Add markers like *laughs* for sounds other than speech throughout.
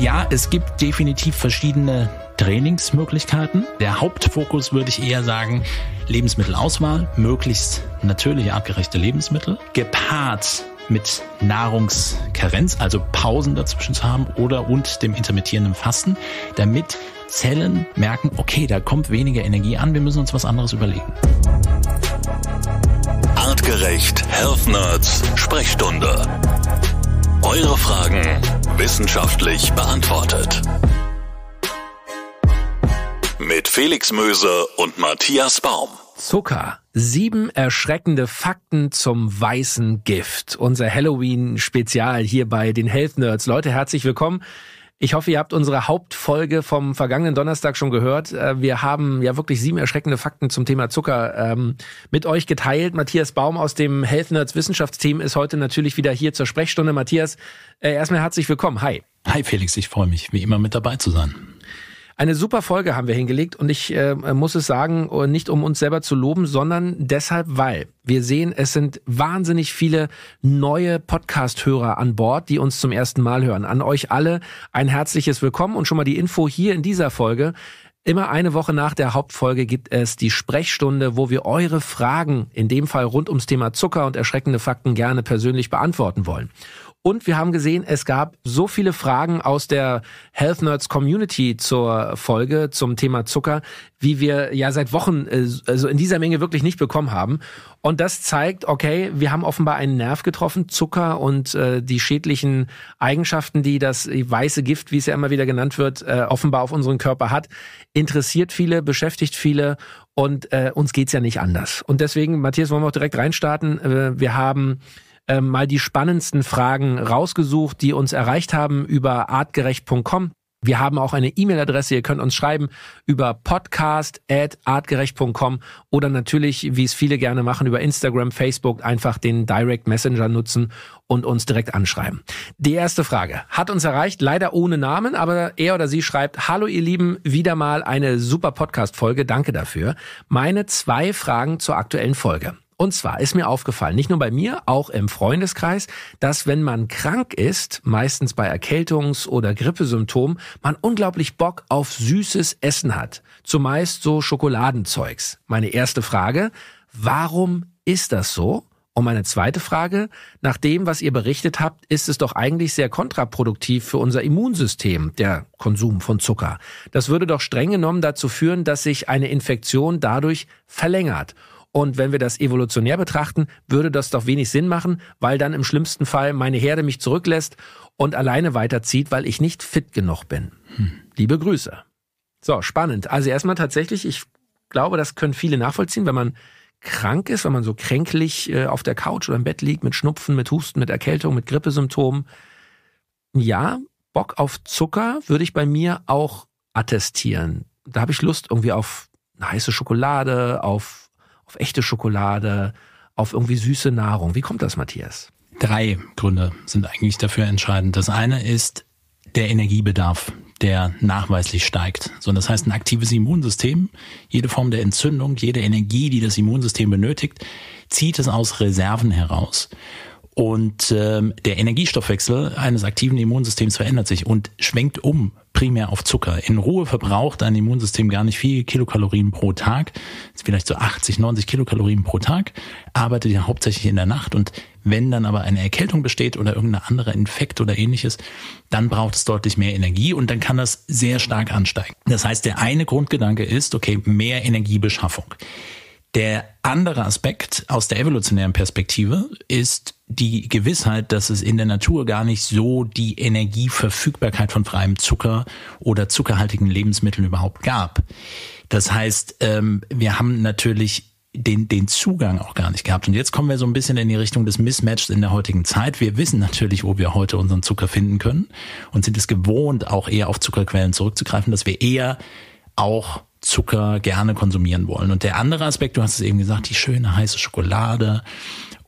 Ja, es gibt definitiv verschiedene Trainingsmöglichkeiten. Der Hauptfokus würde ich eher sagen, Lebensmittelauswahl, möglichst natürlich artgerechte Lebensmittel, gepaart mit Nahrungskarenz, also Pausen dazwischen zu haben oder und dem intermittierenden Fasten, damit Zellen merken, okay, da kommt weniger Energie an, wir müssen uns was anderes überlegen. Artgerecht Health Nerds Sprechstunde. Eure Fragen wissenschaftlich beantwortet. Mit Felix Möse und Matthias Baum. Zucker. Sieben erschreckende Fakten zum weißen Gift. Unser Halloween-Spezial hier bei den Health Nerds. Leute, herzlich willkommen. Ich hoffe, ihr habt unsere Hauptfolge vom vergangenen Donnerstag schon gehört. Äh, wir haben ja wirklich sieben erschreckende Fakten zum Thema Zucker ähm, mit euch geteilt. Matthias Baum aus dem Health Nerds Wissenschaftsteam ist heute natürlich wieder hier zur Sprechstunde. Matthias, äh, erstmal herzlich willkommen. Hi. Hi Felix, ich freue mich, wie immer mit dabei zu sein. Eine super Folge haben wir hingelegt und ich äh, muss es sagen, äh, nicht um uns selber zu loben, sondern deshalb, weil wir sehen, es sind wahnsinnig viele neue Podcast-Hörer an Bord, die uns zum ersten Mal hören. An euch alle ein herzliches Willkommen und schon mal die Info hier in dieser Folge. Immer eine Woche nach der Hauptfolge gibt es die Sprechstunde, wo wir eure Fragen, in dem Fall rund ums Thema Zucker und erschreckende Fakten, gerne persönlich beantworten wollen. Und wir haben gesehen, es gab so viele Fragen aus der Health Nerds Community zur Folge zum Thema Zucker, wie wir ja seit Wochen äh, also in dieser Menge wirklich nicht bekommen haben. Und das zeigt, okay, wir haben offenbar einen Nerv getroffen. Zucker und äh, die schädlichen Eigenschaften, die das weiße Gift, wie es ja immer wieder genannt wird, äh, offenbar auf unseren Körper hat, interessiert viele, beschäftigt viele und äh, uns geht's ja nicht anders. Und deswegen, Matthias, wollen wir auch direkt reinstarten. Äh, wir haben ähm, mal die spannendsten Fragen rausgesucht, die uns erreicht haben über artgerecht.com. Wir haben auch eine E-Mail-Adresse. Ihr könnt uns schreiben über podcast.artgerecht.com oder natürlich, wie es viele gerne machen, über Instagram, Facebook einfach den Direct Messenger nutzen und uns direkt anschreiben. Die erste Frage hat uns erreicht, leider ohne Namen, aber er oder sie schreibt, hallo ihr Lieben, wieder mal eine super Podcast-Folge. Danke dafür. Meine zwei Fragen zur aktuellen Folge. Und zwar ist mir aufgefallen, nicht nur bei mir, auch im Freundeskreis, dass wenn man krank ist, meistens bei Erkältungs- oder Grippesymptomen, man unglaublich Bock auf süßes Essen hat. Zumeist so Schokoladenzeugs. Meine erste Frage, warum ist das so? Und meine zweite Frage, nach dem, was ihr berichtet habt, ist es doch eigentlich sehr kontraproduktiv für unser Immunsystem, der Konsum von Zucker. Das würde doch streng genommen dazu führen, dass sich eine Infektion dadurch verlängert. Und wenn wir das evolutionär betrachten, würde das doch wenig Sinn machen, weil dann im schlimmsten Fall meine Herde mich zurücklässt und alleine weiterzieht, weil ich nicht fit genug bin. Hm. Liebe Grüße. So, spannend. Also erstmal tatsächlich, ich glaube, das können viele nachvollziehen, wenn man krank ist, wenn man so kränklich äh, auf der Couch oder im Bett liegt mit Schnupfen, mit Husten, mit Erkältung, mit Grippesymptomen. Ja, Bock auf Zucker würde ich bei mir auch attestieren. Da habe ich Lust irgendwie auf eine heiße Schokolade, auf auf echte Schokolade, auf irgendwie süße Nahrung. Wie kommt das, Matthias? Drei Gründe sind eigentlich dafür entscheidend. Das eine ist der Energiebedarf, der nachweislich steigt. So, das heißt, ein aktives Immunsystem, jede Form der Entzündung, jede Energie, die das Immunsystem benötigt, zieht es aus Reserven heraus. Und ähm, der Energiestoffwechsel eines aktiven Immunsystems verändert sich und schwenkt um primär auf Zucker. In Ruhe verbraucht ein Immunsystem gar nicht viel Kilokalorien pro Tag, vielleicht so 80, 90 Kilokalorien pro Tag, arbeitet ja hauptsächlich in der Nacht und wenn dann aber eine Erkältung besteht oder irgendein anderer Infekt oder ähnliches, dann braucht es deutlich mehr Energie und dann kann das sehr stark ansteigen. Das heißt, der eine Grundgedanke ist, okay, mehr Energiebeschaffung. Der andere Aspekt aus der evolutionären Perspektive ist die Gewissheit, dass es in der Natur gar nicht so die Energieverfügbarkeit von freiem Zucker oder zuckerhaltigen Lebensmitteln überhaupt gab. Das heißt, ähm, wir haben natürlich den, den Zugang auch gar nicht gehabt. Und jetzt kommen wir so ein bisschen in die Richtung des Mismatches in der heutigen Zeit. Wir wissen natürlich, wo wir heute unseren Zucker finden können und sind es gewohnt, auch eher auf Zuckerquellen zurückzugreifen, dass wir eher auch Zucker gerne konsumieren wollen. Und der andere Aspekt, du hast es eben gesagt, die schöne heiße Schokolade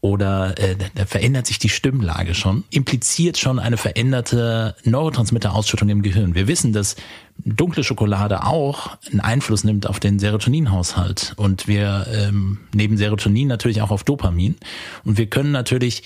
oder äh, da verändert sich die Stimmlage schon, impliziert schon eine veränderte Neurotransmitterausschüttung im Gehirn. Wir wissen, dass dunkle Schokolade auch einen Einfluss nimmt auf den Serotoninhaushalt und wir ähm, neben Serotonin natürlich auch auf Dopamin und wir können natürlich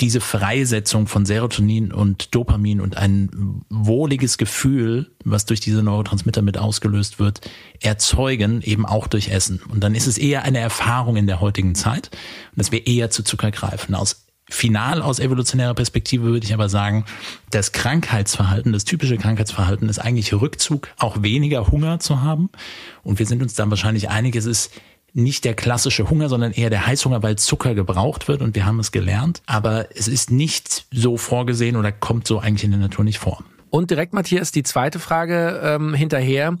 diese Freisetzung von Serotonin und Dopamin und ein wohliges Gefühl, was durch diese Neurotransmitter mit ausgelöst wird, erzeugen, eben auch durch Essen. Und dann ist es eher eine Erfahrung in der heutigen Zeit, dass wir eher zu Zucker greifen. Aus final aus evolutionärer Perspektive würde ich aber sagen, das Krankheitsverhalten, das typische Krankheitsverhalten ist eigentlich Rückzug, auch weniger Hunger zu haben. Und wir sind uns dann wahrscheinlich einig, es ist nicht der klassische Hunger, sondern eher der Heißhunger, weil Zucker gebraucht wird und wir haben es gelernt. Aber es ist nicht so vorgesehen oder kommt so eigentlich in der Natur nicht vor. Und direkt, Matthias, die zweite Frage ähm, hinterher.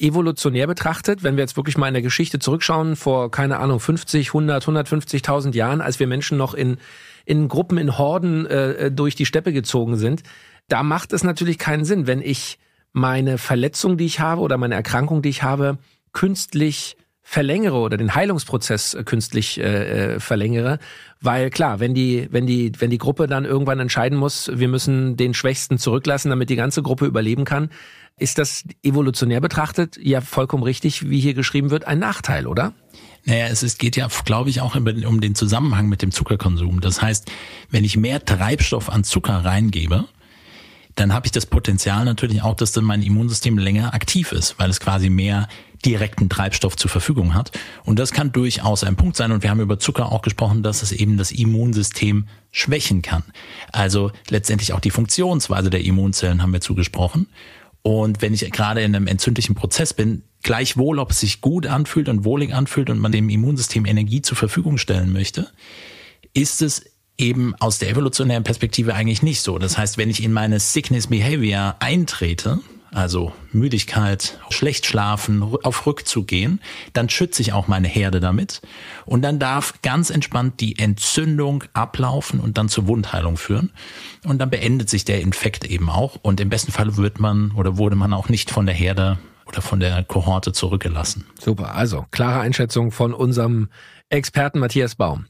Evolutionär betrachtet, wenn wir jetzt wirklich mal in der Geschichte zurückschauen, vor, keine Ahnung, 50, 100, 150.000 Jahren, als wir Menschen noch in, in Gruppen, in Horden äh, äh, durch die Steppe gezogen sind, da macht es natürlich keinen Sinn, wenn ich meine Verletzung, die ich habe oder meine Erkrankung, die ich habe, künstlich verlängere oder den Heilungsprozess äh, künstlich äh, äh, verlängere, weil klar, wenn die wenn die wenn die Gruppe dann irgendwann entscheiden muss, wir müssen den Schwächsten zurücklassen, damit die ganze Gruppe überleben kann, ist das evolutionär betrachtet ja vollkommen richtig, wie hier geschrieben wird, ein Nachteil, oder? Naja, es ist, geht ja, glaube ich, auch um den Zusammenhang mit dem Zuckerkonsum. Das heißt, wenn ich mehr Treibstoff an Zucker reingebe, dann habe ich das Potenzial natürlich auch, dass dann mein Immunsystem länger aktiv ist, weil es quasi mehr direkten Treibstoff zur Verfügung hat. Und das kann durchaus ein Punkt sein. Und wir haben über Zucker auch gesprochen, dass es eben das Immunsystem schwächen kann. Also letztendlich auch die Funktionsweise der Immunzellen haben wir zugesprochen. Und wenn ich gerade in einem entzündlichen Prozess bin, gleichwohl, ob es sich gut anfühlt und wohlig anfühlt und man dem Immunsystem Energie zur Verfügung stellen möchte, ist es eben aus der evolutionären Perspektive eigentlich nicht so. Das heißt, wenn ich in meine Sickness Behavior eintrete, also Müdigkeit, schlecht schlafen, auf Rückzug gehen, dann schütze ich auch meine Herde damit und dann darf ganz entspannt die Entzündung ablaufen und dann zur Wundheilung führen und dann beendet sich der Infekt eben auch und im besten Fall wird man oder wurde man auch nicht von der Herde oder von der Kohorte zurückgelassen. Super, also klare Einschätzung von unserem Experten Matthias Baum.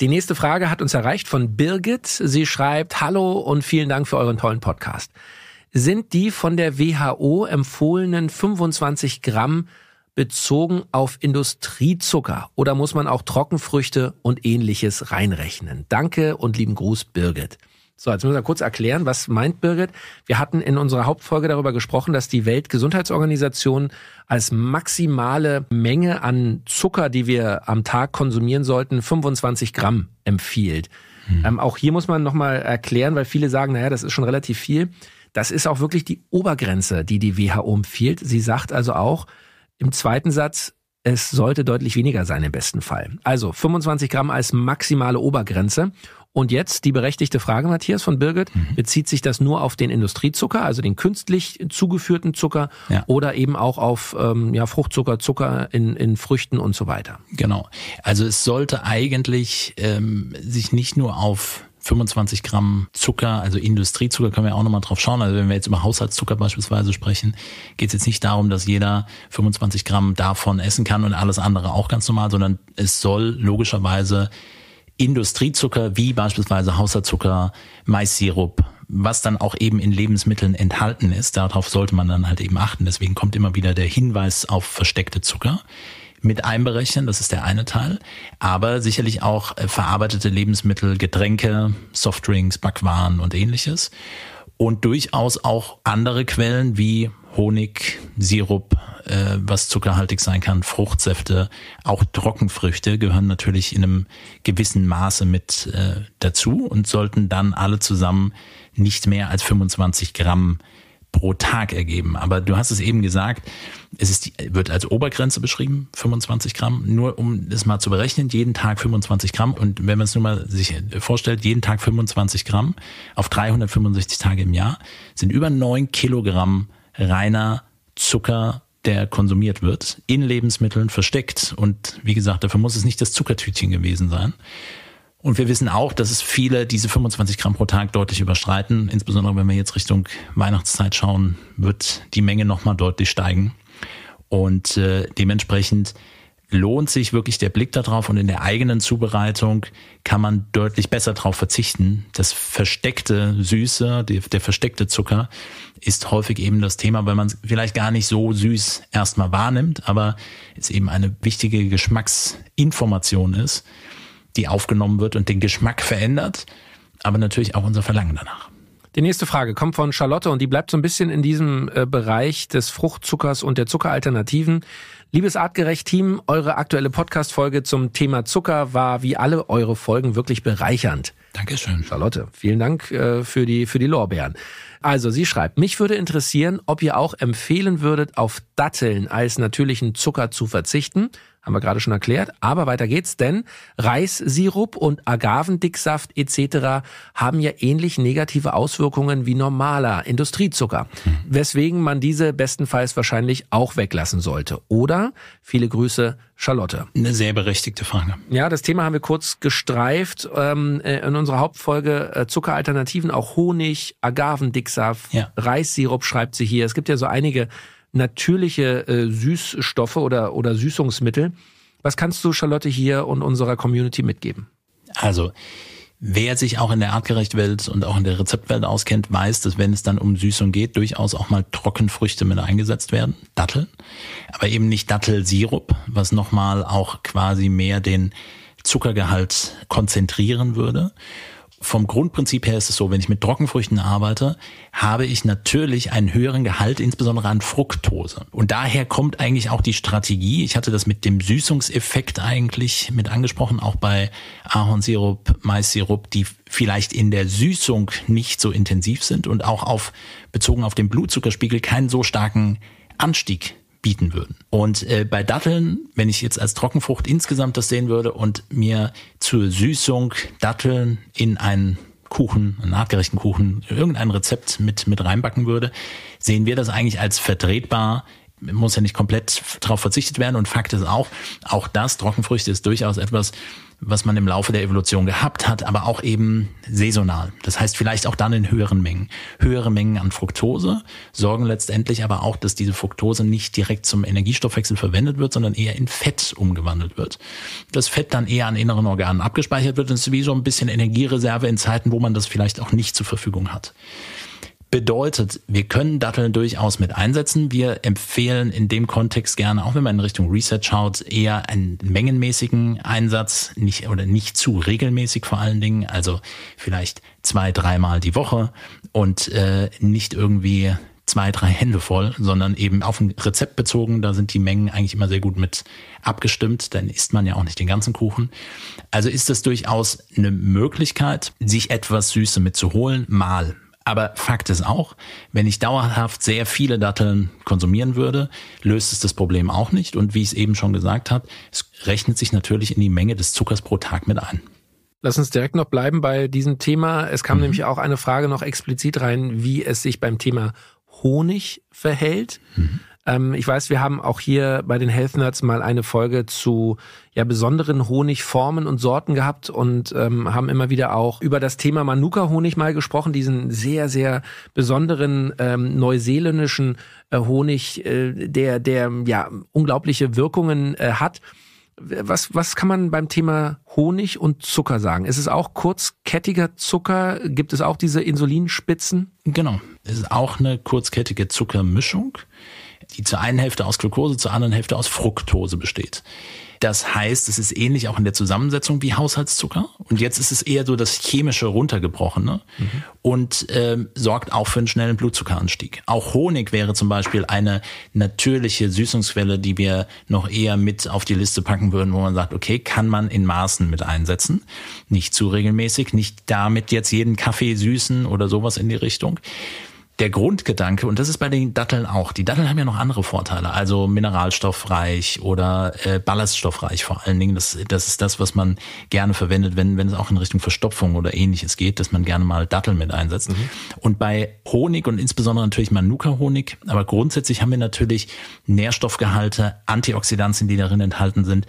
Die nächste Frage hat uns erreicht von Birgit. Sie schreibt Hallo und vielen Dank für euren tollen Podcast sind die von der WHO empfohlenen 25 Gramm bezogen auf Industriezucker oder muss man auch Trockenfrüchte und ähnliches reinrechnen? Danke und lieben Gruß, Birgit. So, jetzt müssen wir kurz erklären, was meint Birgit. Wir hatten in unserer Hauptfolge darüber gesprochen, dass die Weltgesundheitsorganisation als maximale Menge an Zucker, die wir am Tag konsumieren sollten, 25 Gramm empfiehlt. Hm. Ähm, auch hier muss man nochmal erklären, weil viele sagen, naja, das ist schon relativ viel. Das ist auch wirklich die Obergrenze, die die WHO empfiehlt. Sie sagt also auch im zweiten Satz, es sollte deutlich weniger sein im besten Fall. Also 25 Gramm als maximale Obergrenze. Und jetzt die berechtigte Frage, Matthias von Birgit, mhm. bezieht sich das nur auf den Industriezucker, also den künstlich zugeführten Zucker ja. oder eben auch auf ähm, ja, Fruchtzucker, Zucker in, in Früchten und so weiter? Genau. Also es sollte eigentlich ähm, sich nicht nur auf 25 Gramm Zucker, also Industriezucker, können wir auch nochmal drauf schauen. Also wenn wir jetzt über Haushaltszucker beispielsweise sprechen, geht es jetzt nicht darum, dass jeder 25 Gramm davon essen kann und alles andere auch ganz normal, sondern es soll logischerweise Industriezucker wie beispielsweise Haushaltszucker, Maissirup, was dann auch eben in Lebensmitteln enthalten ist. Darauf sollte man dann halt eben achten. Deswegen kommt immer wieder der Hinweis auf versteckte Zucker mit einberechnen, das ist der eine Teil, aber sicherlich auch äh, verarbeitete Lebensmittel, Getränke, Softdrinks, Backwaren und ähnliches und durchaus auch andere Quellen wie Honig, Sirup, äh, was zuckerhaltig sein kann, Fruchtsäfte, auch Trockenfrüchte gehören natürlich in einem gewissen Maße mit äh, dazu und sollten dann alle zusammen nicht mehr als 25 Gramm pro Tag ergeben. Aber du hast es eben gesagt, es ist die, wird als Obergrenze beschrieben, 25 Gramm. Nur um es mal zu berechnen, jeden Tag 25 Gramm. Und wenn man es nur mal sich äh, vorstellt, jeden Tag 25 Gramm auf 365 Tage im Jahr sind über 9 Kilogramm reiner Zucker, der konsumiert wird, in Lebensmitteln versteckt. Und wie gesagt, dafür muss es nicht das Zuckertütchen gewesen sein. Und wir wissen auch, dass es viele diese 25 Gramm pro Tag deutlich überschreiten. Insbesondere wenn wir jetzt Richtung Weihnachtszeit schauen, wird die Menge nochmal deutlich steigen. Und äh, dementsprechend lohnt sich wirklich der Blick darauf und in der eigenen Zubereitung kann man deutlich besser darauf verzichten. Das versteckte Süße, der, der versteckte Zucker ist häufig eben das Thema, weil man es vielleicht gar nicht so süß erstmal wahrnimmt, aber es eben eine wichtige Geschmacksinformation ist die aufgenommen wird und den Geschmack verändert, aber natürlich auch unser Verlangen danach. Die nächste Frage kommt von Charlotte und die bleibt so ein bisschen in diesem äh, Bereich des Fruchtzuckers und der Zuckeralternativen. Liebes Artgerecht-Team, eure aktuelle Podcast-Folge zum Thema Zucker war wie alle eure Folgen wirklich bereichernd. Dankeschön. Charlotte, vielen Dank äh, für, die, für die Lorbeeren. Also, sie schreibt, mich würde interessieren, ob ihr auch empfehlen würdet, auf Datteln als natürlichen Zucker zu verzichten haben wir gerade schon erklärt. Aber weiter geht's, denn Reissirup und Agavendicksaft etc. haben ja ähnlich negative Auswirkungen wie normaler Industriezucker, mhm. weswegen man diese bestenfalls wahrscheinlich auch weglassen sollte. Oder viele Grüße, Charlotte. Eine sehr berechtigte Frage. Ja, das Thema haben wir kurz gestreift ähm, äh, in unserer Hauptfolge äh, Zuckeralternativen, auch Honig, Agavendicksaft, ja. Reissirup schreibt sie hier. Es gibt ja so einige natürliche äh, Süßstoffe oder, oder Süßungsmittel. Was kannst du, Charlotte, hier und unserer Community mitgeben? Also, Wer sich auch in der Artgerechtwelt und auch in der Rezeptwelt auskennt, weiß, dass wenn es dann um Süßung geht, durchaus auch mal Trockenfrüchte mit eingesetzt werden, Datteln, aber eben nicht Dattelsirup, was nochmal auch quasi mehr den Zuckergehalt konzentrieren würde vom Grundprinzip her ist es so, wenn ich mit Trockenfrüchten arbeite, habe ich natürlich einen höheren Gehalt, insbesondere an Fructose. Und daher kommt eigentlich auch die Strategie. Ich hatte das mit dem Süßungseffekt eigentlich mit angesprochen, auch bei Ahornsirup, Maissirup, die vielleicht in der Süßung nicht so intensiv sind und auch auf, bezogen auf den Blutzuckerspiegel keinen so starken Anstieg bieten würden. Und äh, bei Datteln, wenn ich jetzt als Trockenfrucht insgesamt das sehen würde und mir zur Süßung Datteln in einen Kuchen, einen artgerechten Kuchen, irgendein Rezept mit, mit reinbacken würde, sehen wir das eigentlich als vertretbar. Muss ja nicht komplett darauf verzichtet werden. Und Fakt ist auch, auch das, Trockenfrüchte ist durchaus etwas, was man im Laufe der Evolution gehabt hat, aber auch eben saisonal. Das heißt vielleicht auch dann in höheren Mengen. Höhere Mengen an Fructose sorgen letztendlich aber auch, dass diese Fructose nicht direkt zum Energiestoffwechsel verwendet wird, sondern eher in Fett umgewandelt wird. Das Fett dann eher an inneren Organen abgespeichert wird und ist wie so ein bisschen Energiereserve in Zeiten, wo man das vielleicht auch nicht zur Verfügung hat. Bedeutet, wir können Datteln durchaus mit einsetzen. Wir empfehlen in dem Kontext gerne, auch wenn man in Richtung Reset schaut, eher einen mengenmäßigen Einsatz, nicht oder nicht zu regelmäßig vor allen Dingen, also vielleicht zwei, dreimal die Woche und äh, nicht irgendwie zwei, drei Hände voll, sondern eben auf ein Rezept bezogen. Da sind die Mengen eigentlich immer sehr gut mit abgestimmt. Dann isst man ja auch nicht den ganzen Kuchen. Also ist das durchaus eine Möglichkeit, sich etwas Süße mitzuholen, mal. Aber Fakt ist auch, wenn ich dauerhaft sehr viele Datteln konsumieren würde, löst es das Problem auch nicht. Und wie ich es eben schon gesagt habe, es rechnet sich natürlich in die Menge des Zuckers pro Tag mit ein. Lass uns direkt noch bleiben bei diesem Thema. Es kam mhm. nämlich auch eine Frage noch explizit rein, wie es sich beim Thema Honig verhält. Mhm. Ähm, ich weiß, wir haben auch hier bei den Health Nerds mal eine Folge zu ja, besonderen Honigformen und Sorten gehabt und ähm, haben immer wieder auch über das Thema Manuka-Honig mal gesprochen, diesen sehr, sehr besonderen ähm, neuseeländischen äh, Honig, äh, der, der ja unglaubliche Wirkungen äh, hat. Was, was kann man beim Thema Honig und Zucker sagen? Ist es auch kurzkettiger Zucker? Gibt es auch diese Insulinspitzen? Genau, es ist auch eine kurzkettige Zuckermischung die zur einen Hälfte aus Glukose, zur anderen Hälfte aus Fructose besteht. Das heißt, es ist ähnlich auch in der Zusammensetzung wie Haushaltszucker. Und jetzt ist es eher so das chemische runtergebrochene mhm. und ähm, sorgt auch für einen schnellen Blutzuckeranstieg. Auch Honig wäre zum Beispiel eine natürliche Süßungsquelle, die wir noch eher mit auf die Liste packen würden, wo man sagt, okay, kann man in Maßen mit einsetzen. Nicht zu regelmäßig, nicht damit jetzt jeden Kaffee süßen oder sowas in die Richtung der Grundgedanke, und das ist bei den Datteln auch, die Datteln haben ja noch andere Vorteile, also mineralstoffreich oder äh, ballaststoffreich vor allen Dingen. Das, das ist das, was man gerne verwendet, wenn, wenn es auch in Richtung Verstopfung oder ähnliches geht, dass man gerne mal Datteln mit einsetzt. Mhm. Und bei Honig und insbesondere natürlich Manuka-Honig, aber grundsätzlich haben wir natürlich Nährstoffgehalte, Antioxidantien, die darin enthalten sind,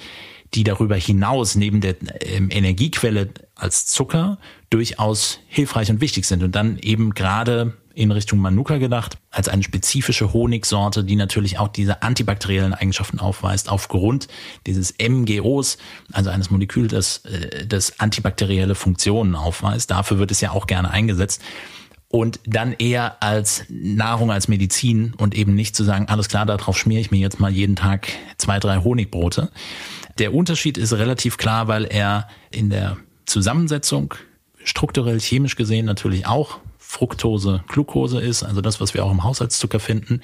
die darüber hinaus neben der ähm, Energiequelle als Zucker durchaus hilfreich und wichtig sind und dann eben gerade in Richtung Manuka gedacht, als eine spezifische Honigsorte, die natürlich auch diese antibakteriellen Eigenschaften aufweist, aufgrund dieses MGOs, also eines Moleküls, das, äh, das antibakterielle Funktionen aufweist. Dafür wird es ja auch gerne eingesetzt und dann eher als Nahrung, als Medizin und eben nicht zu sagen, alles klar, darauf schmiere ich mir jetzt mal jeden Tag zwei, drei Honigbrote. Der Unterschied ist relativ klar, weil er in der Zusammensetzung strukturell, chemisch gesehen natürlich auch Fructose, Glucose ist, also das, was wir auch im Haushaltszucker finden,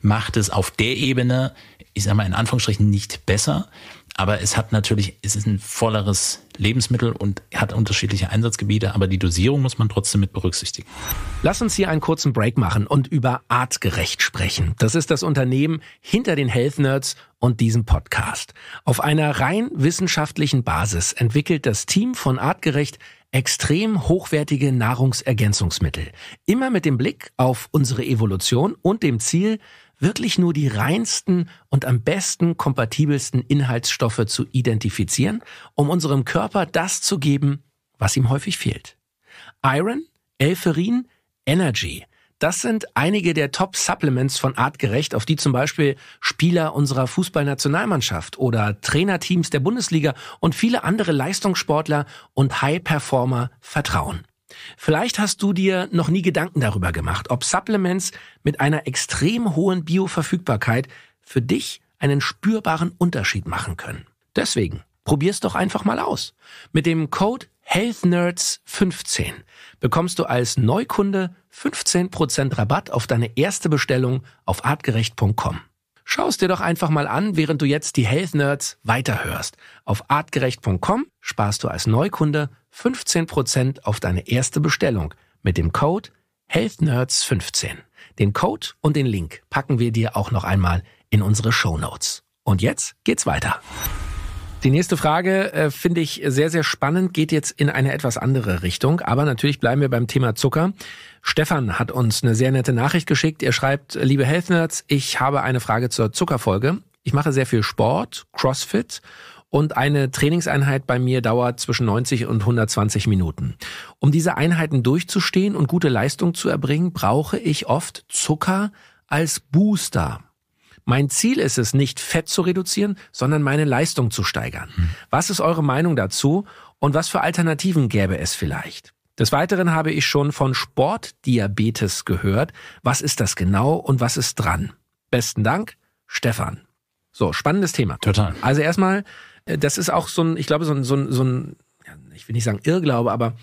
macht es auf der Ebene, ich sage mal in Anführungsstrichen, nicht besser. Aber es hat natürlich, es ist ein volleres Lebensmittel und hat unterschiedliche Einsatzgebiete, aber die Dosierung muss man trotzdem mit berücksichtigen. Lass uns hier einen kurzen Break machen und über Artgerecht sprechen. Das ist das Unternehmen hinter den Health Nerds und diesem Podcast. Auf einer rein wissenschaftlichen Basis entwickelt das Team von Artgerecht extrem hochwertige Nahrungsergänzungsmittel. Immer mit dem Blick auf unsere Evolution und dem Ziel, wirklich nur die reinsten und am besten kompatibelsten Inhaltsstoffe zu identifizieren, um unserem Körper das zu geben, was ihm häufig fehlt. Iron, Elferin, Energy. Das sind einige der Top-Supplements von Artgerecht, auf die zum Beispiel Spieler unserer Fußballnationalmannschaft oder Trainerteams der Bundesliga und viele andere Leistungssportler und High-Performer vertrauen. Vielleicht hast du dir noch nie Gedanken darüber gemacht, ob Supplements mit einer extrem hohen Bioverfügbarkeit für dich einen spürbaren Unterschied machen können. Deswegen probier's doch einfach mal aus. Mit dem Code Health Nerds 15 bekommst du als Neukunde 15% Rabatt auf deine erste Bestellung auf artgerecht.com. Schau es dir doch einfach mal an, während du jetzt die Health Nerds weiterhörst. Auf artgerecht.com sparst du als Neukunde 15% auf deine erste Bestellung mit dem Code HealthNerds15. Den Code und den Link packen wir dir auch noch einmal in unsere Show Notes. Und jetzt geht's weiter. Die nächste Frage äh, finde ich sehr, sehr spannend, geht jetzt in eine etwas andere Richtung. Aber natürlich bleiben wir beim Thema Zucker. Stefan hat uns eine sehr nette Nachricht geschickt. Er schreibt, liebe Health Nerds, ich habe eine Frage zur Zuckerfolge. Ich mache sehr viel Sport, CrossFit und eine Trainingseinheit bei mir dauert zwischen 90 und 120 Minuten. Um diese Einheiten durchzustehen und gute Leistung zu erbringen, brauche ich oft Zucker als Booster. Mein Ziel ist es, nicht Fett zu reduzieren, sondern meine Leistung zu steigern. Hm. Was ist eure Meinung dazu und was für Alternativen gäbe es vielleicht? Des Weiteren habe ich schon von Sportdiabetes gehört. Was ist das genau und was ist dran? Besten Dank, Stefan. So, spannendes Thema. Total. Also erstmal, äh, das ist auch so ein, ich glaube, so ein, so ein, so ein ich will nicht sagen Irrglaube, aber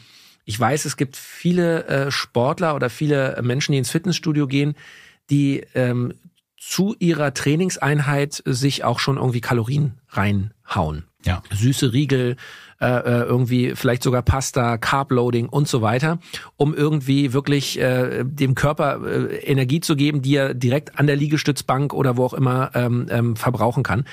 ich weiß, es gibt viele äh, Sportler oder viele Menschen, die ins Fitnessstudio gehen, die ähm, zu ihrer Trainingseinheit sich auch schon irgendwie Kalorien reinhauen. Ja. Süße Riegel, äh, äh, irgendwie vielleicht sogar Pasta, Carbloading und so weiter, um irgendwie wirklich äh, dem Körper äh, Energie zu geben, die er direkt an der Liegestützbank oder wo auch immer ähm, ähm, verbrauchen kann.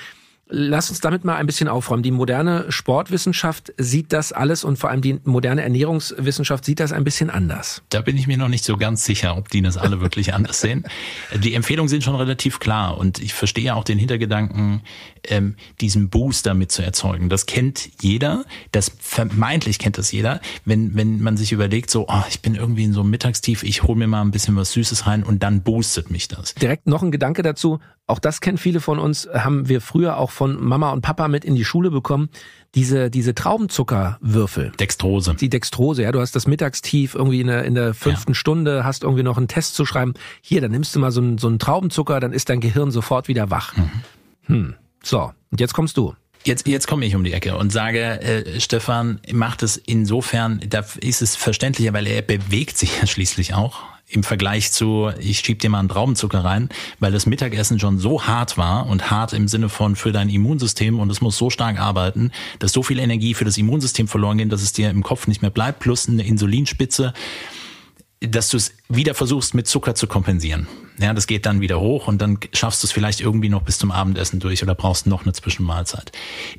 Lass uns damit mal ein bisschen aufräumen. Die moderne Sportwissenschaft sieht das alles und vor allem die moderne Ernährungswissenschaft sieht das ein bisschen anders. Da bin ich mir noch nicht so ganz sicher, ob die das alle wirklich anders sehen. Die Empfehlungen sind schon relativ klar und ich verstehe auch den Hintergedanken, ähm, diesen Boost damit zu erzeugen. Das kennt jeder, das vermeintlich kennt das jeder, wenn, wenn man sich überlegt, so, oh, ich bin irgendwie in so einem Mittagstief, ich hole mir mal ein bisschen was Süßes rein und dann boostet mich das. Direkt noch ein Gedanke dazu, auch das kennen viele von uns, haben wir früher auch von Mama und Papa mit in die Schule bekommen. Diese, diese Traubenzuckerwürfel. Dextrose. Die Dextrose, ja. Du hast das Mittagstief irgendwie in der, in der fünften ja. Stunde, hast irgendwie noch einen Test zu schreiben. Hier, dann nimmst du mal so einen, so einen Traubenzucker, dann ist dein Gehirn sofort wieder wach. Mhm. Hm. So, und jetzt kommst du. Jetzt, jetzt komme ich um die Ecke und sage, äh, Stefan macht es insofern, da ist es verständlicher, weil er bewegt sich ja schließlich auch im Vergleich zu, ich schieb dir mal einen Traubenzucker rein, weil das Mittagessen schon so hart war und hart im Sinne von für dein Immunsystem und es muss so stark arbeiten, dass so viel Energie für das Immunsystem verloren geht, dass es dir im Kopf nicht mehr bleibt, plus eine Insulinspitze dass du es wieder versuchst, mit Zucker zu kompensieren. Ja, das geht dann wieder hoch und dann schaffst du es vielleicht irgendwie noch bis zum Abendessen durch oder brauchst noch eine Zwischenmahlzeit.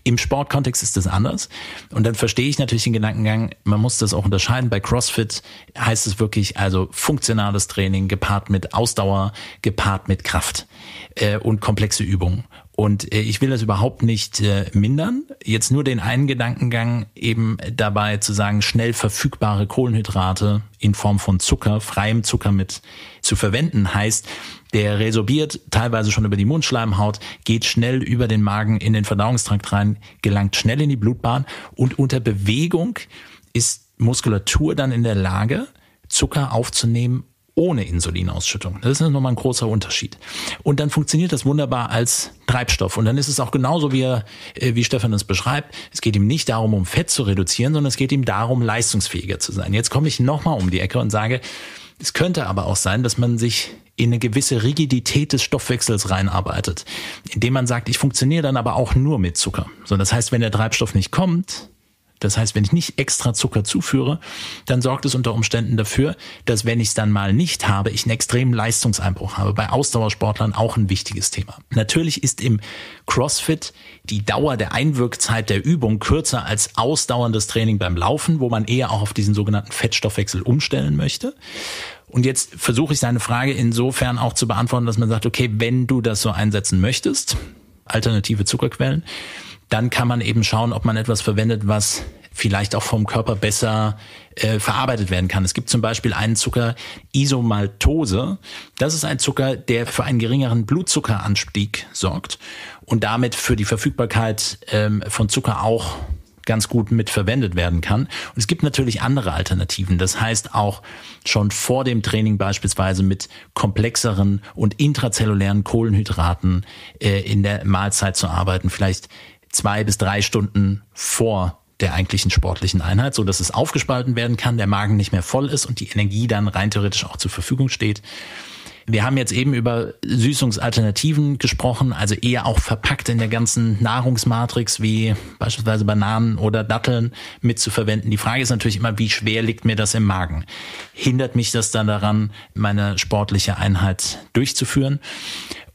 Im Sportkontext ist das anders. Und dann verstehe ich natürlich den Gedankengang, man muss das auch unterscheiden. Bei CrossFit heißt es wirklich, also funktionales Training gepaart mit Ausdauer, gepaart mit Kraft äh, und komplexe Übungen. Und äh, ich will das überhaupt nicht äh, mindern. Jetzt nur den einen Gedankengang eben dabei zu sagen, schnell verfügbare Kohlenhydrate in Form von Zucker, freiem Zucker mit zu verwenden, heißt, der resorbiert teilweise schon über die Mundschleimhaut, geht schnell über den Magen in den Verdauungstrakt rein, gelangt schnell in die Blutbahn und unter Bewegung ist Muskulatur dann in der Lage, Zucker aufzunehmen ohne Insulinausschüttung. Das ist nochmal ein großer Unterschied. Und dann funktioniert das wunderbar als Treibstoff. Und dann ist es auch genauso, wie, er, äh, wie Stefan es beschreibt. Es geht ihm nicht darum, um Fett zu reduzieren, sondern es geht ihm darum, leistungsfähiger zu sein. Jetzt komme ich nochmal um die Ecke und sage, es könnte aber auch sein, dass man sich in eine gewisse Rigidität des Stoffwechsels reinarbeitet, indem man sagt, ich funktioniere dann aber auch nur mit Zucker. So, das heißt, wenn der Treibstoff nicht kommt, das heißt, wenn ich nicht extra Zucker zuführe, dann sorgt es unter Umständen dafür, dass wenn ich es dann mal nicht habe, ich einen extremen Leistungseinbruch habe. Bei Ausdauersportlern auch ein wichtiges Thema. Natürlich ist im CrossFit die Dauer der Einwirkzeit der Übung kürzer als ausdauerndes Training beim Laufen, wo man eher auch auf diesen sogenannten Fettstoffwechsel umstellen möchte. Und jetzt versuche ich seine Frage insofern auch zu beantworten, dass man sagt, okay, wenn du das so einsetzen möchtest, alternative Zuckerquellen, dann kann man eben schauen, ob man etwas verwendet, was vielleicht auch vom Körper besser äh, verarbeitet werden kann. Es gibt zum Beispiel einen Zucker Isomaltose. Das ist ein Zucker, der für einen geringeren Blutzuckeranstieg sorgt und damit für die Verfügbarkeit ähm, von Zucker auch ganz gut mit verwendet werden kann. Und es gibt natürlich andere Alternativen. Das heißt auch schon vor dem Training beispielsweise mit komplexeren und intrazellulären Kohlenhydraten äh, in der Mahlzeit zu arbeiten, vielleicht zwei bis drei Stunden vor der eigentlichen sportlichen Einheit, so dass es aufgespalten werden kann, der Magen nicht mehr voll ist und die Energie dann rein theoretisch auch zur Verfügung steht. Wir haben jetzt eben über Süßungsalternativen gesprochen, also eher auch verpackt in der ganzen Nahrungsmatrix wie beispielsweise Bananen oder Datteln mitzuverwenden. Die Frage ist natürlich immer, wie schwer liegt mir das im Magen? Hindert mich das dann daran, meine sportliche Einheit durchzuführen?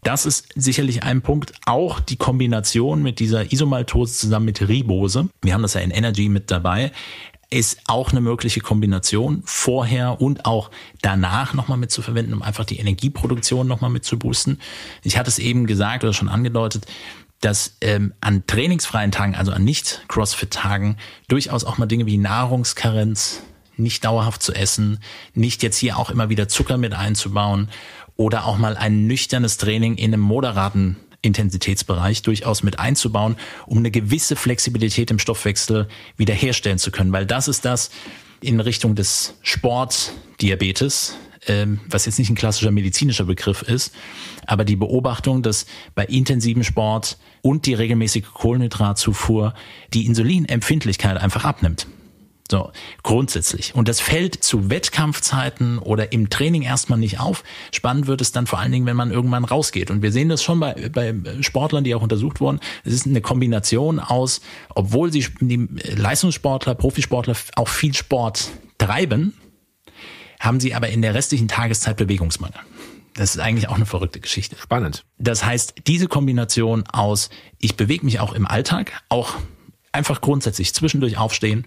Das ist sicherlich ein Punkt. Auch die Kombination mit dieser Isomaltose zusammen mit Ribose. Wir haben das ja in Energy mit dabei ist auch eine mögliche Kombination vorher und auch danach nochmal mit zu verwenden, um einfach die Energieproduktion nochmal mit zu boosten. Ich hatte es eben gesagt oder schon angedeutet, dass ähm, an trainingsfreien Tagen, also an nicht Crossfit-Tagen, durchaus auch mal Dinge wie Nahrungskarenz, nicht dauerhaft zu essen, nicht jetzt hier auch immer wieder Zucker mit einzubauen oder auch mal ein nüchternes Training in einem moderaten Intensitätsbereich durchaus mit einzubauen, um eine gewisse Flexibilität im Stoffwechsel wiederherstellen zu können. Weil das ist das in Richtung des Sportdiabetes, ähm, was jetzt nicht ein klassischer medizinischer Begriff ist, aber die Beobachtung, dass bei intensivem Sport und die regelmäßige Kohlenhydratzufuhr die Insulinempfindlichkeit einfach abnimmt. So, grundsätzlich. Und das fällt zu Wettkampfzeiten oder im Training erstmal nicht auf. Spannend wird es dann vor allen Dingen, wenn man irgendwann rausgeht. Und wir sehen das schon bei, bei Sportlern, die auch untersucht wurden. Es ist eine Kombination aus, obwohl sie die Leistungssportler, Profisportler auch viel Sport treiben, haben sie aber in der restlichen Tageszeit Bewegungsmangel. Das ist eigentlich auch eine verrückte Geschichte. Spannend. Das heißt, diese Kombination aus, ich bewege mich auch im Alltag, auch einfach grundsätzlich zwischendurch aufstehen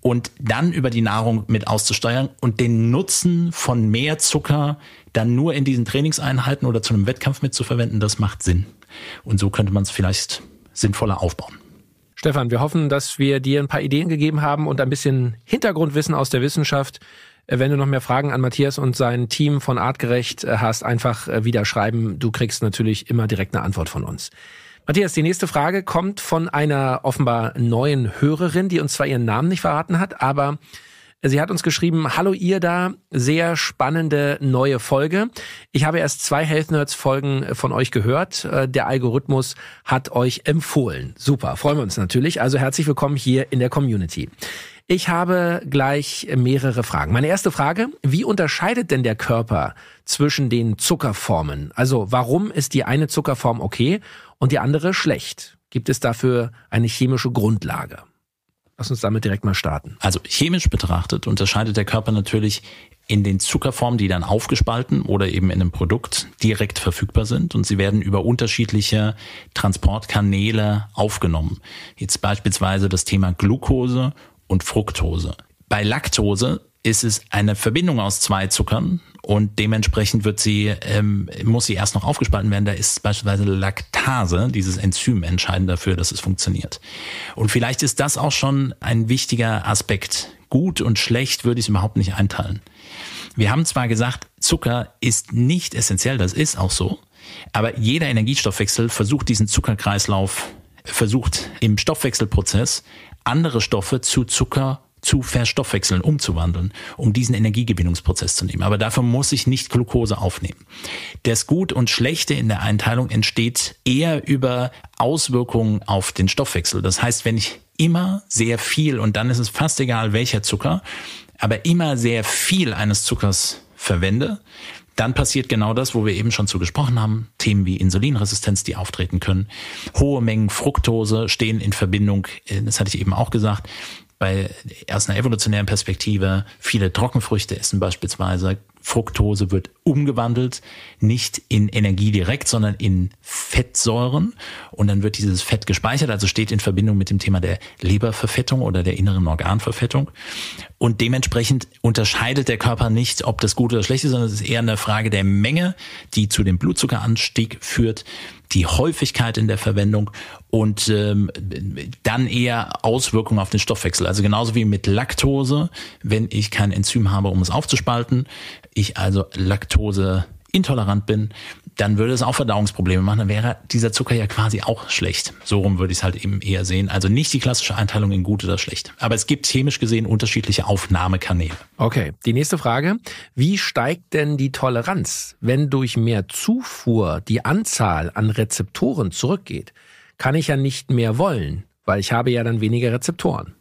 und dann über die Nahrung mit auszusteuern und den Nutzen von mehr Zucker dann nur in diesen Trainingseinheiten oder zu einem Wettkampf mitzuverwenden, das macht Sinn. Und so könnte man es vielleicht sinnvoller aufbauen. Stefan, wir hoffen, dass wir dir ein paar Ideen gegeben haben und ein bisschen Hintergrundwissen aus der Wissenschaft. Äh, wenn du noch mehr Fragen an Matthias und sein Team von Artgerecht äh, hast, einfach äh, wieder schreiben. Du kriegst natürlich immer direkt eine Antwort von uns. Matthias, die nächste Frage kommt von einer offenbar neuen Hörerin, die uns zwar ihren Namen nicht verraten hat, aber Sie hat uns geschrieben, hallo ihr da, sehr spannende neue Folge. Ich habe erst zwei Health Nerds Folgen äh, von euch gehört. Äh, der Algorithmus hat euch empfohlen. Super, freuen wir uns natürlich. Also herzlich willkommen hier in der Community. Ich habe gleich mehrere Fragen. Meine erste Frage, wie unterscheidet denn der Körper zwischen den Zuckerformen? Also warum ist die eine Zuckerform okay und die andere schlecht. Gibt es dafür eine chemische Grundlage? Lass uns damit direkt mal starten. Also chemisch betrachtet unterscheidet der Körper natürlich in den Zuckerformen, die dann aufgespalten oder eben in einem Produkt direkt verfügbar sind und sie werden über unterschiedliche Transportkanäle aufgenommen. Jetzt beispielsweise das Thema Glucose und Fructose. Bei Laktose ist es eine Verbindung aus zwei Zuckern und dementsprechend wird sie, ähm, muss sie erst noch aufgespalten werden. Da ist beispielsweise Laktase, dieses Enzym, entscheidend dafür, dass es funktioniert. Und vielleicht ist das auch schon ein wichtiger Aspekt. Gut und schlecht würde ich es überhaupt nicht einteilen. Wir haben zwar gesagt, Zucker ist nicht essentiell, das ist auch so, aber jeder Energiestoffwechsel versucht diesen Zuckerkreislauf, versucht im Stoffwechselprozess andere Stoffe zu Zucker zu verstoffwechseln, umzuwandeln, um diesen Energiegewinnungsprozess zu nehmen. Aber dafür muss ich nicht Glucose aufnehmen. Das Gut und Schlechte in der Einteilung entsteht eher über Auswirkungen auf den Stoffwechsel. Das heißt, wenn ich immer sehr viel, und dann ist es fast egal welcher Zucker, aber immer sehr viel eines Zuckers verwende, dann passiert genau das, wo wir eben schon zu gesprochen haben. Themen wie Insulinresistenz, die auftreten können. Hohe Mengen Fructose stehen in Verbindung, äh, das hatte ich eben auch gesagt, bei, aus einer evolutionären Perspektive viele Trockenfrüchte essen beispielsweise. Fructose wird umgewandelt, nicht in Energie direkt, sondern in Fettsäuren. Und dann wird dieses Fett gespeichert, also steht in Verbindung mit dem Thema der Leberverfettung oder der inneren Organverfettung. Und dementsprechend unterscheidet der Körper nicht, ob das gut oder schlecht ist, sondern es ist eher eine Frage der Menge, die zu dem Blutzuckeranstieg führt die Häufigkeit in der Verwendung und ähm, dann eher Auswirkungen auf den Stoffwechsel. Also genauso wie mit Laktose, wenn ich kein Enzym habe, um es aufzuspalten, ich also Laktose intolerant bin, dann würde es auch Verdauungsprobleme machen, dann wäre dieser Zucker ja quasi auch schlecht. So rum würde ich es halt eben eher sehen. Also nicht die klassische Einteilung in gut oder schlecht. Aber es gibt chemisch gesehen unterschiedliche Aufnahmekanäle. Okay, die nächste Frage. Wie steigt denn die Toleranz, wenn durch mehr Zufuhr die Anzahl an Rezeptoren zurückgeht? Kann ich ja nicht mehr wollen, weil ich habe ja dann weniger Rezeptoren.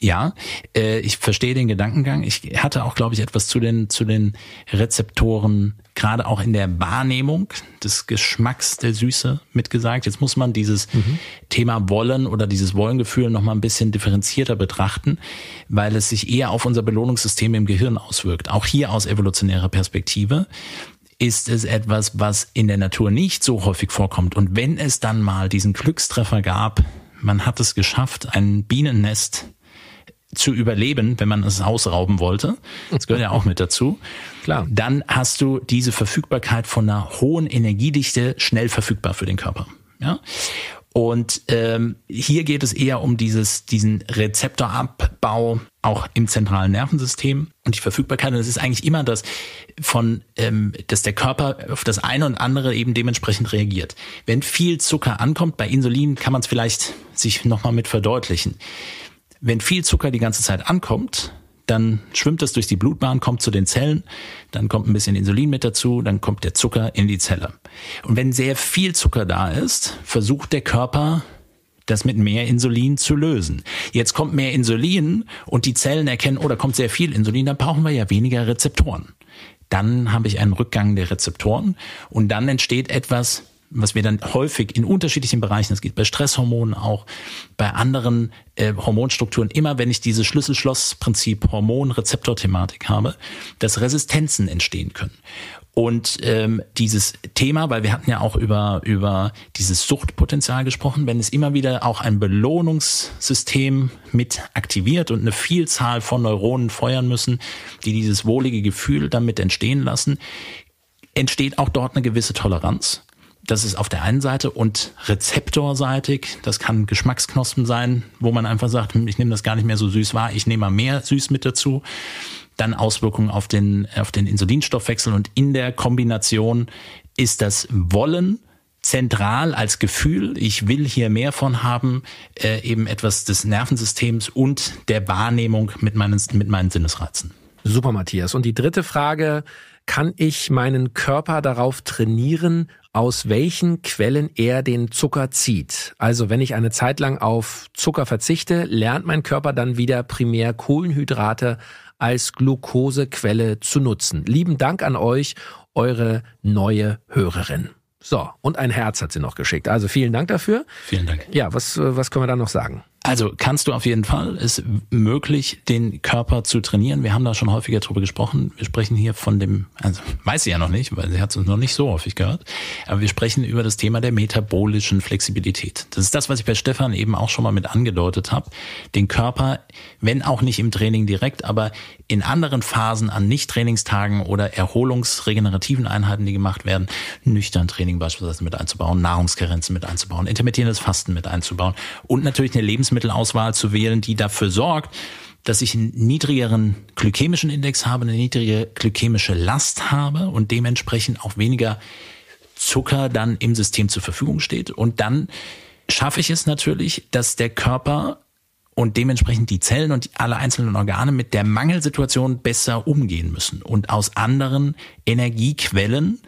Ja, äh, ich verstehe den Gedankengang. Ich hatte auch, glaube ich, etwas zu den, zu den Rezeptoren, gerade auch in der Wahrnehmung des Geschmacks der Süße mitgesagt. Jetzt muss man dieses mhm. Thema Wollen oder dieses Wollengefühl nochmal ein bisschen differenzierter betrachten, weil es sich eher auf unser Belohnungssystem im Gehirn auswirkt. Auch hier aus evolutionärer Perspektive ist es etwas, was in der Natur nicht so häufig vorkommt. Und wenn es dann mal diesen Glückstreffer gab, man hat es geschafft, ein Bienennest zu überleben, wenn man das Haus rauben wollte. Das gehört ja auch mit dazu. *laughs* Klar. Dann hast du diese Verfügbarkeit von einer hohen Energiedichte schnell verfügbar für den Körper. Ja. Und ähm, hier geht es eher um dieses, diesen Rezeptorabbau auch im zentralen Nervensystem und die Verfügbarkeit. Und es ist eigentlich immer das von, ähm, dass der Körper auf das eine und andere eben dementsprechend reagiert. Wenn viel Zucker ankommt, bei Insulin kann man es vielleicht sich nochmal mit verdeutlichen. Wenn viel Zucker die ganze Zeit ankommt, dann schwimmt es durch die Blutbahn, kommt zu den Zellen, dann kommt ein bisschen Insulin mit dazu, dann kommt der Zucker in die Zelle. Und wenn sehr viel Zucker da ist, versucht der Körper das mit mehr Insulin zu lösen. Jetzt kommt mehr Insulin und die Zellen erkennen, oh, kommt sehr viel Insulin, dann brauchen wir ja weniger Rezeptoren. Dann habe ich einen Rückgang der Rezeptoren und dann entsteht etwas, was wir dann häufig in unterschiedlichen Bereichen, es geht bei Stresshormonen auch, bei anderen äh, Hormonstrukturen, immer wenn ich dieses Schlüssel-Schloss-Prinzip Hormon-Rezeptor-Thematik habe, dass Resistenzen entstehen können. Und ähm, dieses Thema, weil wir hatten ja auch über, über dieses Suchtpotenzial gesprochen, wenn es immer wieder auch ein Belohnungssystem mit aktiviert und eine Vielzahl von Neuronen feuern müssen, die dieses wohlige Gefühl damit entstehen lassen, entsteht auch dort eine gewisse Toleranz. Das ist auf der einen Seite und rezeptorseitig, das kann Geschmacksknospen sein, wo man einfach sagt, hm, ich nehme das gar nicht mehr so süß wahr, ich nehme mal mehr süß mit dazu. Dann Auswirkungen auf den, auf den Insulinstoffwechsel und in der Kombination ist das Wollen zentral als Gefühl, ich will hier mehr von haben, äh, eben etwas des Nervensystems und der Wahrnehmung mit meinen, mit meinen Sinnesreizen. Super, Matthias. Und die dritte Frage, kann ich meinen Körper darauf trainieren, aus welchen Quellen er den Zucker zieht? Also wenn ich eine Zeit lang auf Zucker verzichte, lernt mein Körper dann wieder primär Kohlenhydrate als Glukosequelle zu nutzen. Lieben Dank an euch, eure neue Hörerin. So, und ein Herz hat sie noch geschickt. Also vielen Dank dafür. Vielen Dank. Ja, was, äh, was können wir da noch sagen? Also kannst du auf jeden Fall. Es möglich, den Körper zu trainieren. Wir haben da schon häufiger drüber gesprochen. Wir sprechen hier von dem, also weiß sie ja noch nicht, weil sie hat es uns noch nicht so häufig gehört. Aber wir sprechen über das Thema der metabolischen Flexibilität. Das ist das, was ich bei Stefan eben auch schon mal mit angedeutet habe. Den Körper, wenn auch nicht im Training direkt, aber in anderen Phasen an Nicht-Trainingstagen oder erholungsregenerativen Einheiten, die gemacht werden, nüchtern Training beispielsweise mit einzubauen, Nahrungskarenzen mit einzubauen, intermittierendes Fasten mit einzubauen und natürlich eine Lebensmittel Lebensmittelauswahl zu wählen, die dafür sorgt, dass ich einen niedrigeren glykämischen Index habe, eine niedrige glykämische Last habe und dementsprechend auch weniger Zucker dann im System zur Verfügung steht. Und dann schaffe ich es natürlich, dass der Körper und dementsprechend die Zellen und alle einzelnen Organe mit der Mangelsituation besser umgehen müssen und aus anderen Energiequellen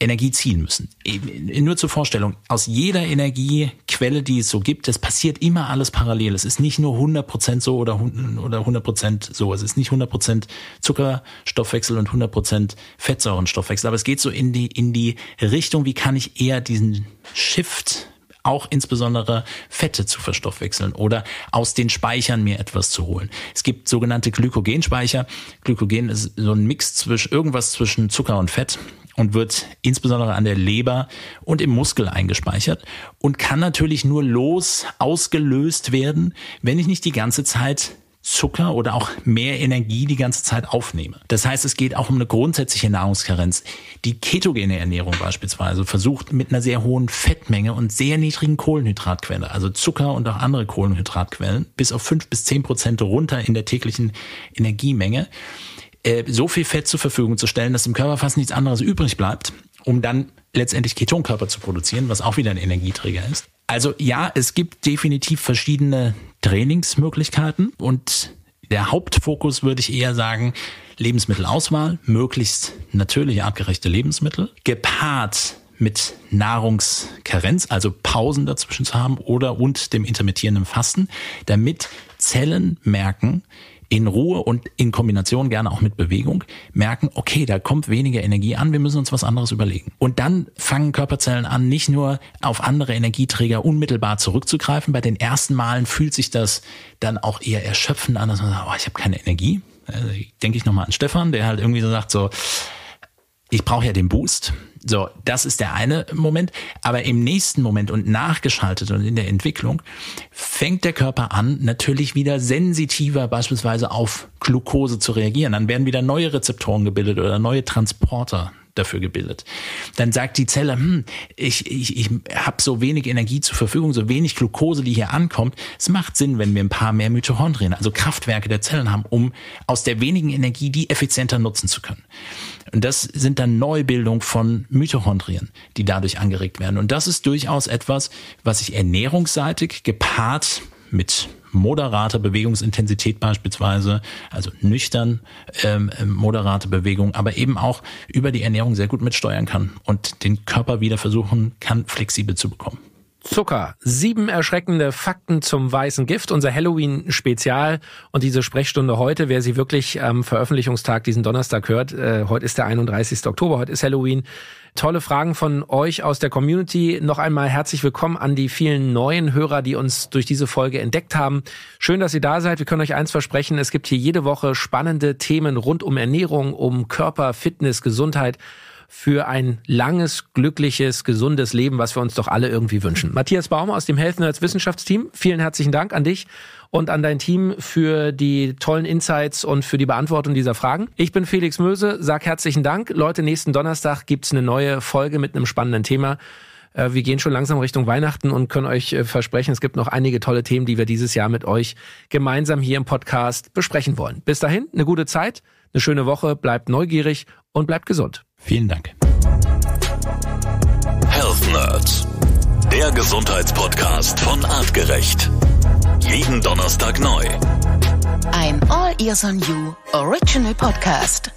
Energie ziehen müssen. Nur zur Vorstellung, aus jeder Energiequelle, die es so gibt, es passiert immer alles parallel. Es ist nicht nur 100% so oder 100% so. Es ist nicht 100% Zuckerstoffwechsel und 100% Fettsäurenstoffwechsel. Aber es geht so in die, in die Richtung, wie kann ich eher diesen Shift auch insbesondere Fette zu verstoffwechseln oder aus den Speichern mir etwas zu holen. Es gibt sogenannte Glykogenspeicher. Glykogen ist so ein Mix zwischen irgendwas zwischen Zucker und Fett und wird insbesondere an der Leber und im Muskel eingespeichert und kann natürlich nur los ausgelöst werden, wenn ich nicht die ganze Zeit Zucker oder auch mehr Energie die ganze Zeit aufnehme. Das heißt, es geht auch um eine grundsätzliche Nahrungskarenz. Die ketogene Ernährung beispielsweise versucht mit einer sehr hohen Fettmenge und sehr niedrigen Kohlenhydratquelle, also Zucker und auch andere Kohlenhydratquellen, bis auf fünf bis zehn Prozent runter in der täglichen Energiemenge, äh, so viel Fett zur Verfügung zu stellen, dass im Körper fast nichts anderes übrig bleibt, um dann letztendlich Ketonkörper zu produzieren, was auch wieder ein Energieträger ist. Also ja, es gibt definitiv verschiedene Trainingsmöglichkeiten und der Hauptfokus würde ich eher sagen, Lebensmittelauswahl, möglichst natürlich artgerechte Lebensmittel, gepaart mit Nahrungskarenz, also Pausen dazwischen zu haben oder und dem intermittierenden Fasten, damit Zellen merken, in Ruhe und in Kombination gerne auch mit Bewegung merken, okay, da kommt weniger Energie an, wir müssen uns was anderes überlegen. Und dann fangen Körperzellen an, nicht nur auf andere Energieträger unmittelbar zurückzugreifen. Bei den ersten Malen fühlt sich das dann auch eher erschöpfend an, dass man sagt, oh, ich habe keine Energie. Also denke ich nochmal an Stefan, der halt irgendwie so sagt so, ich brauche ja den Boost. So, das ist der eine Moment. Aber im nächsten Moment und nachgeschaltet und in der Entwicklung fängt der Körper an, natürlich wieder sensitiver beispielsweise auf Glucose zu reagieren. Dann werden wieder neue Rezeptoren gebildet oder neue Transporter dafür gebildet. Dann sagt die Zelle, hm, ich, ich, ich habe so wenig Energie zur Verfügung, so wenig Glucose, die hier ankommt. Es macht Sinn, wenn wir ein paar mehr Mitochondrien, also Kraftwerke der Zellen haben, um aus der wenigen Energie die effizienter nutzen zu können. Und das sind dann Neubildung von Mitochondrien, die dadurch angeregt werden. Und das ist durchaus etwas, was sich ernährungsseitig gepaart mit moderate Bewegungsintensität beispielsweise, also nüchtern ähm, ähm, moderate Bewegung, aber eben auch über die Ernährung sehr gut mitsteuern kann und den Körper wieder versuchen kann, flexibel zu bekommen. Zucker. Sieben erschreckende Fakten zum weißen Gift, unser Halloween-Spezial. Und diese Sprechstunde heute, wer sie wirklich am Veröffentlichungstag, diesen Donnerstag hört, äh, heute ist der 31. Oktober, heute ist Halloween. Tolle Fragen von euch aus der Community. Noch einmal herzlich willkommen an die vielen neuen Hörer, die uns durch diese Folge entdeckt haben. Schön, dass ihr da seid. Wir können euch eins versprechen. Es gibt hier jede Woche spannende Themen rund um Ernährung, um Körper, Fitness, Gesundheit für ein langes, glückliches, gesundes Leben, was wir uns doch alle irgendwie wünschen. Matthias Baum aus dem Health Nerds Wissenschaftsteam, vielen herzlichen Dank an dich und an dein Team für die tollen Insights und für die Beantwortung dieser Fragen. Ich bin Felix Möse, sag herzlichen Dank. Leute, nächsten Donnerstag gibt's eine neue Folge mit einem spannenden Thema. Äh, wir gehen schon langsam Richtung Weihnachten und können euch äh, versprechen, es gibt noch einige tolle Themen, die wir dieses Jahr mit euch gemeinsam hier im Podcast besprechen wollen. Bis dahin, eine gute Zeit, eine schöne Woche, bleibt neugierig und bleibt gesund. Vielen Dank. Health Nerds, der Gesundheitspodcast von Artgerecht. Jeden Donnerstag neu. Ein All Ears on You Original Podcast.